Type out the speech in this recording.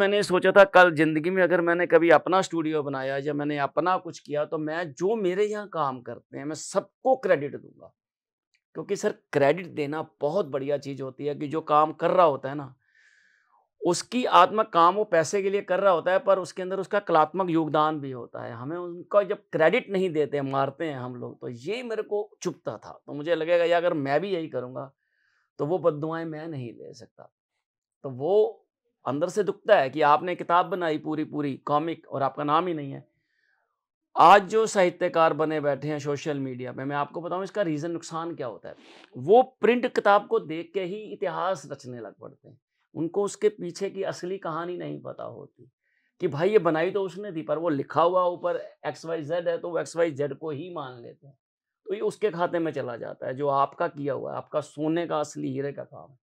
मैंने सोचा था कल ज़िंदगी में अगर मैंने कभी अपना स्टूडियो बनाया या मैंने अपना कुछ किया तो मैं जो मेरे यहाँ काम करते हैं मैं सबको क्रेडिट दूंगा क्योंकि सर क्रेडिट देना बहुत बढ़िया चीज़ होती है कि जो काम कर रहा होता है ना उसकी आत्मा काम वो पैसे के लिए कर रहा होता है पर उसके अंदर उसका कलात्मक योगदान भी होता है हमें उनका जब क्रेडिट नहीं देते मारते हैं हम लोग तो ये मेरे को चुपता था तो मुझे लगेगा ये अगर मैं भी यही करूँगा तो वो बद मैं नहीं ले सकता तो वो अंदर से दुखता है कि आपने किताब बनाई पूरी पूरी कॉमिक और आपका नाम ही नहीं है आज जो साहित्यकार बने बैठे हैं सोशल मीडिया में मैं आपको बताऊं इसका रीज़न नुकसान क्या होता है वो प्रिंट किताब को देख के ही इतिहास रचने लग पड़ते हैं उनको उसके पीछे की असली कहानी नहीं पता होती कि भाई ये बनाई तो उसने थी पर वो लिखा हुआ ऊपर एक्स वाई जेड है तो वो एक्स वाई जेड को ही मान लेते हैं तो ये उसके खाते में चला जाता है जो आपका किया हुआ है आपका सोने का असली हीरे का काम है